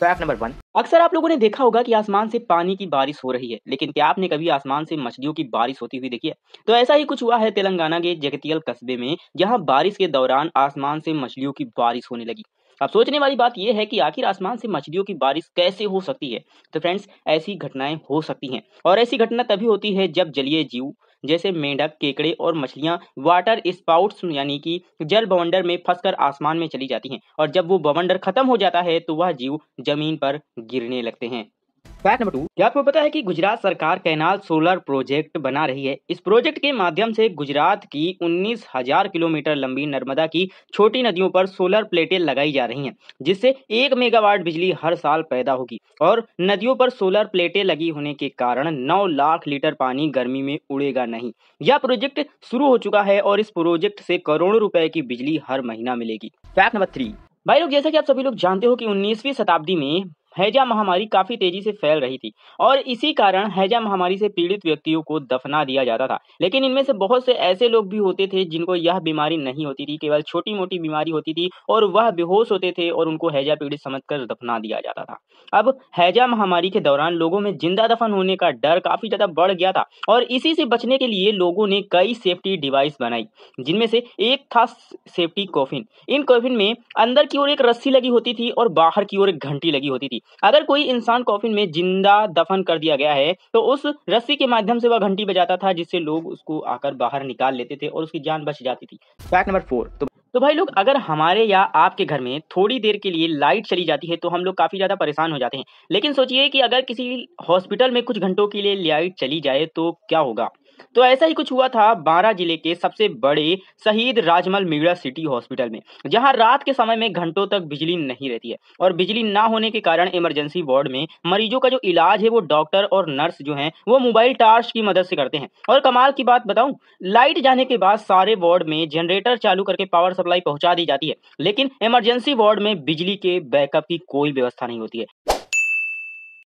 fact number one अक्सर आप लोगों ने देखा होगा कि आसमान से पानी की बारिश हो रही है लेकिन क्या आपने कभी आसमान से मछलियों की बारिश होती हुई देखी है तो ऐसा ही कुछ हुआ है तेलंगाना के जगतियल कस्बे में जहां बारिश के दौरान आसमान से मछलियों की बारिश होने लगी अब सोचने वाली बात यह है कि आखिर आसमान से मछलियों की बारिश कैसे हो सकती है तो फ्रेंड्स ऐसी घटनाएं हो सकती हैं और ऐसी घटना तभी होती है जब जलीय जीव जैसे मेंढक केकड़े और मछलियां वाटर स्पाउट्स यानी कि जल बवंडर में फंसकर आसमान में चली जाती हैं और जब वो बवंडर खत्म हो जाता है तो वह जीव जमीन पर गिरने लगते हैं फैक्ट नंबर टू क्या आपको पता है कि गुजरात सरकार कैनाल सोलर प्रोजेक्ट बना रही है इस प्रोजेक्ट के माध्यम से गुजरात की उन्नीस हजार किलोमीटर लंबी नर्मदा की छोटी नदियों पर सोलर प्लेटें लगाई जा रही हैं जिससे एक मेगावाट बिजली हर साल पैदा होगी और नदियों पर सोलर प्लेटें लगी होने के कारण नौ लाख लीटर पानी गर्मी में उड़ेगा नहीं यह प्रोजेक्ट शुरू हो चुका है और इस प्रोजेक्ट से करोड़ों रुपए की बिजली हर महीना मिलेगी फैक्ट नंबर थ्री भाई लोग जैसा कि आप सभी लोग जानते हो कि 19वीं शताब्दी में हैजा महामारी काफी तेजी से फैल रही थी और इसी कारण हैजा महामारी से पीड़ित व्यक्तियों को दफना दिया जाता था लेकिन इनमें से बहुत से ऐसे लोग भी होते थे जिनको यह बीमारी नहीं होती थी केवल छोटी मोटी बीमारी होती थी और वह बेहोश होते थे और उनको हैजा पीड़ित समझ दफना दिया जाता था अब हैजा महामारी के दौरान लोगों में जिंदा दफन होने का डर काफी ज्यादा बढ़ गया था और इसी से बचने के लिए लोगों ने कई सेफ्टी डिवाइस बनाई जिनमें से एक था सेफ्टी कॉफिन इन कॉफिन में अंदर की ओर एक रस्सी लगी होती थी और बाहर की ओर एक घंटी लगी होती थी अगर कोई इंसान कॉफिन में जिंदा दफन कर दिया गया है तो उस रस्सी के माध्यम से वह घंटी बजाता था जिससे लोग उसको आकर बाहर निकाल लेते थे और उसकी जान बच जाती थी फैक्ट नंबर फोर तो तो भाई लोग अगर हमारे या आपके घर में थोड़ी देर के लिए लाइट चली जाती है तो हम लोग काफ़ी ज़्यादा परेशान हो जाते हैं लेकिन सोचिए कि अगर किसी हॉस्पिटल में कुछ घंटों के लिए लाइट चली जाए तो क्या होगा तो ऐसा ही कुछ हुआ था बारा जिले के सबसे बड़े शहीद राजमल मिगड़ा सिटी हॉस्पिटल में जहां रात के समय में घंटों तक बिजली नहीं रहती है और बिजली ना होने के कारण इमरजेंसी वार्ड में मरीजों का जो इलाज है वो डॉक्टर और नर्स जो है वो मोबाइल टार्च की मदद से करते हैं और कमाल की बात बताऊं लाइट जाने के बाद सारे वार्ड में जनरेटर चालू करके पावर सप्लाई पहुंचा दी जाती है लेकिन इमरजेंसी वार्ड में बिजली के बैकअप की कोई व्यवस्था नहीं होती है